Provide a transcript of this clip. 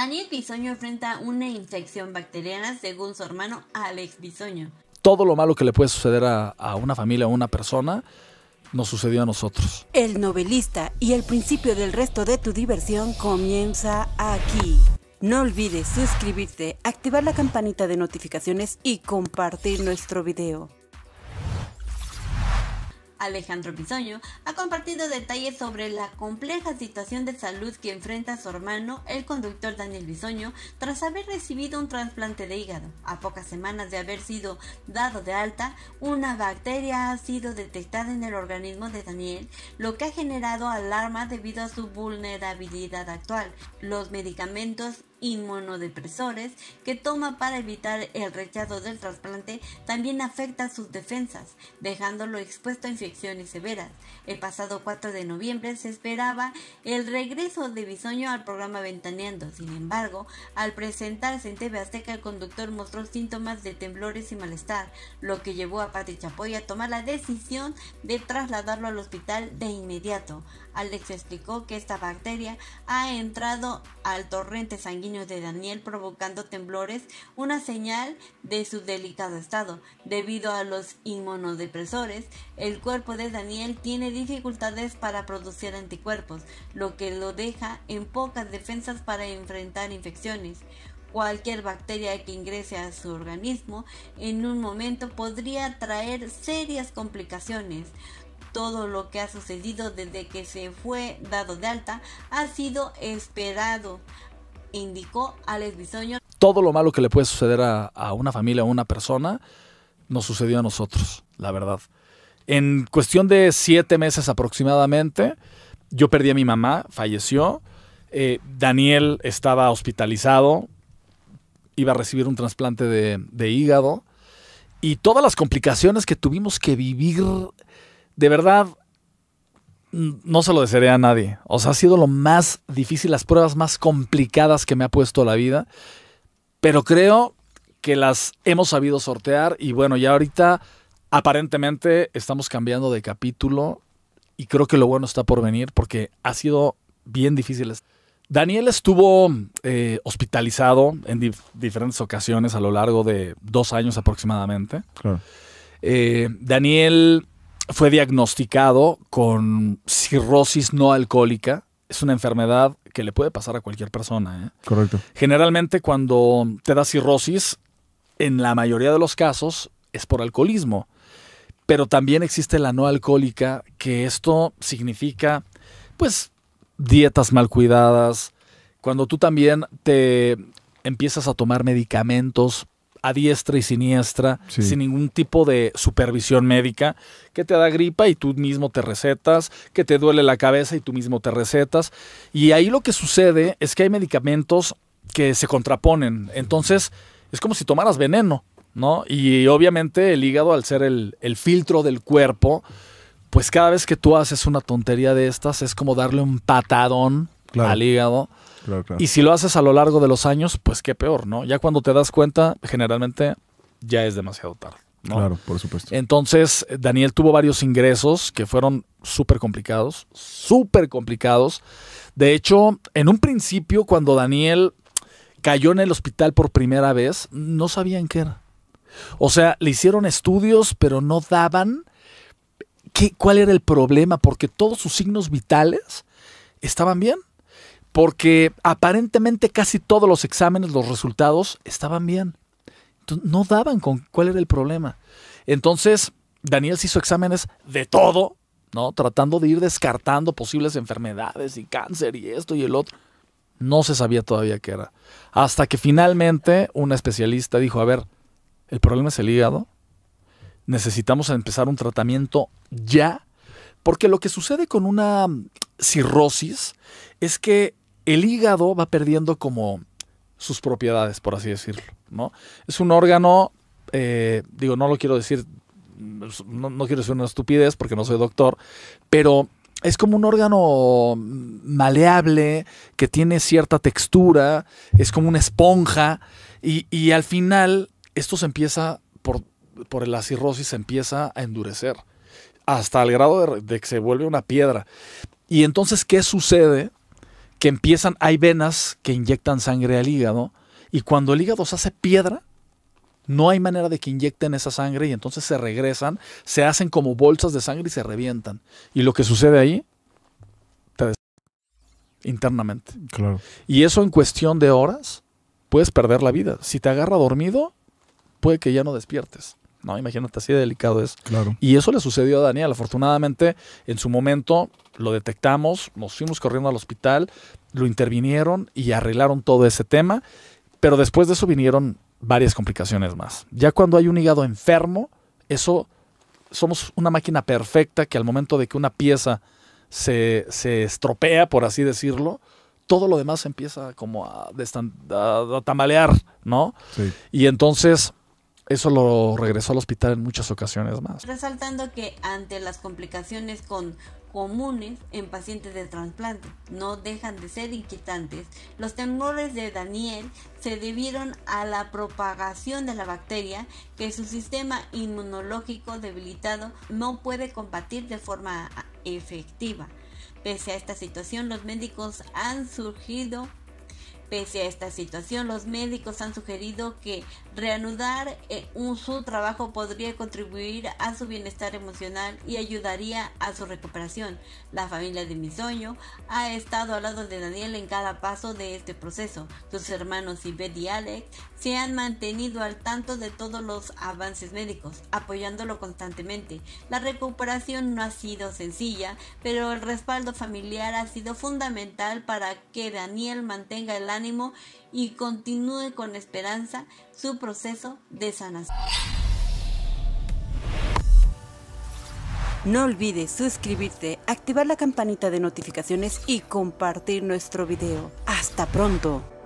Daniel Bisoño enfrenta una infección bacteriana según su hermano Alex Bisoño. Todo lo malo que le puede suceder a, una familia o a una persona nos sucedió a nosotros. El novelista y el principio del resto de tu diversión comienza aquí. No olvides suscribirte, activar la campanita de notificaciones y compartir nuestro video. Alejandro Bisoño, ha compartido detalles sobre la compleja situación de salud que enfrenta su hermano, el conductor Daniel Bisoño, tras haber recibido un trasplante de hígado. A pocas semanas de haber sido dado de alta, una bacteria ha sido detectada en el organismo de Daniel, lo que ha generado alarma debido a su vulnerabilidad actual. Los medicamentos inmunodepresores que toma para evitar el rechazo del trasplante también afecta sus defensas, dejándolo expuesto a infecciones severas. El pasado 4 de noviembre se esperaba el regreso de Bisoño al programa Ventaneando. Sin embargo, al presentarse en TV Azteca, el conductor mostró síntomas de temblores y malestar, lo que llevó a Patrick Chapoy a tomar la decisión de trasladarlo al hospital de inmediato. Alex explicó que esta bacteria ha entrado al torrente sanguíneo de Daniel provocando temblores, una señal de su delicado estado. Debido a los inmunodepresores, el cuerpo de Daniel tiene dificultades para producir anticuerpos, lo que lo deja en pocas defensas para enfrentar infecciones. Cualquier bacteria que ingrese a su organismo en un momento podría traer serias complicaciones todo lo que ha sucedido desde que se fue dado de alta ha sido esperado indicó Alex Bisoño. Todo lo malo que le puede suceder a, una familia o a una persona nos sucedió a nosotros, la verdad. En cuestión de siete meses aproximadamente, yo perdí a mi mamá, falleció. Eh, Daniel estaba hospitalizado, iba a recibir un trasplante de, de, hígado. Y todas las complicaciones que tuvimos que vivir, de verdad, no se lo desearía a nadie. O sea, ha sido lo más difícil, las pruebas más complicadas que me ha puesto la vida. Pero creo que las hemos sabido sortear y bueno, ya ahorita aparentemente estamos cambiando de capítulo y creo que lo bueno está por venir porque ha sido bien difícil. Daniel estuvo eh, hospitalizado en diferentes ocasiones a lo largo de dos años aproximadamente. Eh, Daniel fue diagnosticado con cirrosis no alcohólica. Es una enfermedad que le puede pasar a cualquier persona. ¿eh? Correcto. Generalmente cuando te da cirrosis, en la mayoría de los casos es por alcoholismo. Pero también existe la no alcohólica, que esto significa, pues, dietas mal cuidadas, cuando tú también te empiezas a tomar medicamentos a diestra y siniestra, sin ningún tipo de supervisión médica, que te da gripa y tú mismo te recetas, que te duele la cabeza y tú mismo te recetas. Y ahí lo que sucede es que hay medicamentos que se contraponen. Entonces, es como si tomaras veneno, ¿no? Y obviamente el hígado, al ser el, filtro del cuerpo, pues cada vez que tú haces una tontería de estas, es como darle un patadón al hígado y si lo haces a lo largo de los años, pues qué peor, ¿no? Ya cuando te das cuenta, generalmente ya es demasiado tarde. Claro, por supuesto. Entonces, Daniel tuvo varios ingresos que fueron súper complicados, súper complicados. De hecho, en un principio, cuando Daniel cayó en el hospital por primera vez, no sabían qué era. O sea, le hicieron estudios, pero no daban qué, cuál era el problema, porque todos sus signos vitales estaban bien porque aparentemente casi todos los exámenes, los resultados estaban bien. Entonces, no daban con cuál era el problema. Entonces, Daniel se hizo exámenes de todo, ¿no? Tratando de ir descartando posibles enfermedades y cáncer y esto y el otro. No se sabía todavía qué era. Hasta que finalmente una especialista dijo, a ver, el problema es el hígado. Necesitamos empezar un tratamiento ya. Porque lo que sucede con una mm, cirrosis es que el hígado va perdiendo como sus propiedades, por así decirlo, ¿no? Es un órgano, eh, digo, no lo quiero decir, no, quiero decir una estupidez porque no soy doctor, pero es como un órgano maleable que tiene cierta textura, es como una esponja y, al final esto se empieza, por, por, la cirrosis, se empieza a endurecer hasta el grado de que se vuelve una piedra. Y entonces, ¿qué sucede? que empiezan, hay venas que inyectan sangre al hígado y cuando el hígado se hace piedra, no hay manera de que inyecten esa sangre y entonces se regresan, se hacen como bolsas de sangre y se revientan. Y lo que sucede ahí, te internamente. Claro. Y eso en cuestión de horas, puedes perder la vida. Si te agarra dormido, puede que ya no despiertes. ¿no? Imagínate, así de delicado es. Y eso le sucedió a Daniel. Afortunadamente, en su momento lo detectamos, nos fuimos corriendo al hospital, lo intervinieron y arreglaron todo ese tema. Pero después de eso vinieron varias complicaciones más. Ya cuando hay un hígado enfermo, eso somos una máquina perfecta que al momento de que una pieza se, estropea, por así decirlo, todo lo demás empieza como a, a tamalear, ¿no? Sí. Y entonces eso lo regresó al hospital en muchas ocasiones más. Resaltando que ante las complicaciones comunes en pacientes de trasplante. No dejan de ser inquietantes. Los temores de Daniel se debieron a la propagación de la bacteria que su sistema inmunológico debilitado no puede combatir de forma efectiva. Pese a esta situación, los médicos han surgido Pese a esta situación, los médicos han sugerido que reanudar eh, un, su trabajo podría contribuir a su bienestar emocional y ayudaría a su recuperación. La familia de Misoño ha estado al lado de Daniel en cada paso de este proceso. Sus hermanos y y Alex se han mantenido al tanto de todos los avances médicos, apoyándolo constantemente. La recuperación no ha sido sencilla, pero el respaldo familiar ha sido fundamental para que Daniel mantenga el ánimo ánimo y continúe con esperanza su proceso de sanación. No olvides suscribirte, activar la campanita de notificaciones y compartir nuestro video. Hasta pronto.